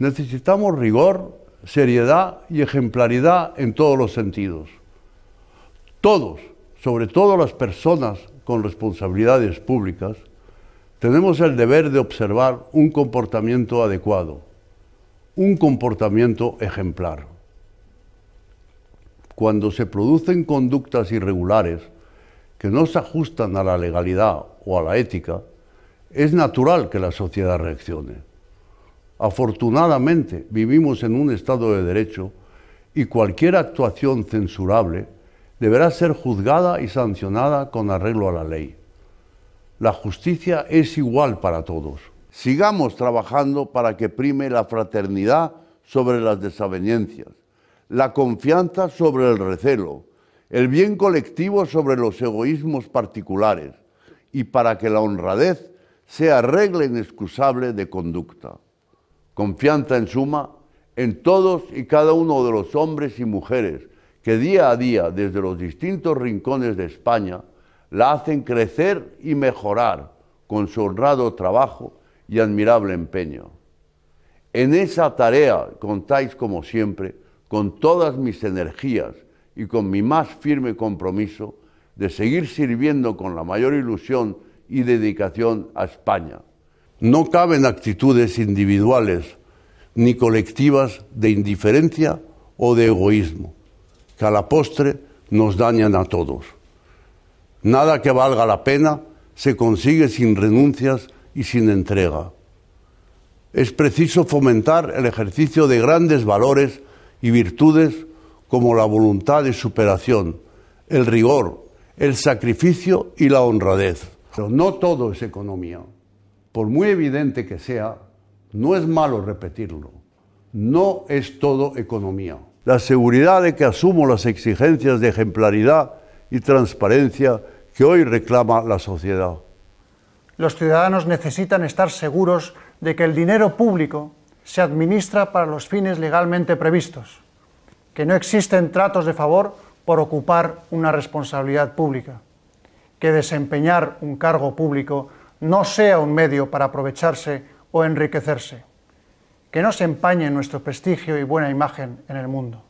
Necesitamos rigor, seriedad y ejemplaridad en todos los sentidos. Todos, sobre todo las personas con responsabilidades públicas, tenemos el deber de observar un comportamiento adecuado, un comportamiento ejemplar. Cuando se producen conductas irregulares que no se ajustan a la legalidad o a la ética, es natural que la sociedad reaccione. Afortunadamente vivimos en un Estado de Derecho y cualquier actuación censurable deberá ser juzgada y sancionada con arreglo a la ley. La justicia es igual para todos. Sigamos trabajando para que prime la fraternidad sobre las desavenencias, la confianza sobre el recelo, el bien colectivo sobre los egoísmos particulares y para que la honradez sea regla inexcusable de conducta. Confianza en suma en todos y cada uno de los hombres y mujeres que día a día desde los distintos rincones de España la hacen crecer y mejorar con su honrado trabajo y admirable empeño. En esa tarea contáis como siempre con todas mis energías y con mi más firme compromiso de seguir sirviendo con la mayor ilusión y dedicación a España. No caben actitudes individuales ni colectivas de indiferencia o de egoísmo, que a la postre nos dañan a todos. Nada que valga la pena se consigue sin renuncias y sin entrega. Es preciso fomentar el ejercicio de grandes valores y virtudes como la voluntad de superación, el rigor, el sacrificio y la honradez. Pero no todo es economía. Por muy evidente que sea, no es malo repetirlo. No es todo economía. La seguridad de que asumo las exigencias de ejemplaridad y transparencia que hoy reclama la sociedad. Los ciudadanos necesitan estar seguros de que el dinero público se administra para los fines legalmente previstos, que no existen tratos de favor por ocupar una responsabilidad pública, que desempeñar un cargo público no sea un medio para aprovecharse o enriquecerse. Que no se empañe nuestro prestigio y buena imagen en el mundo.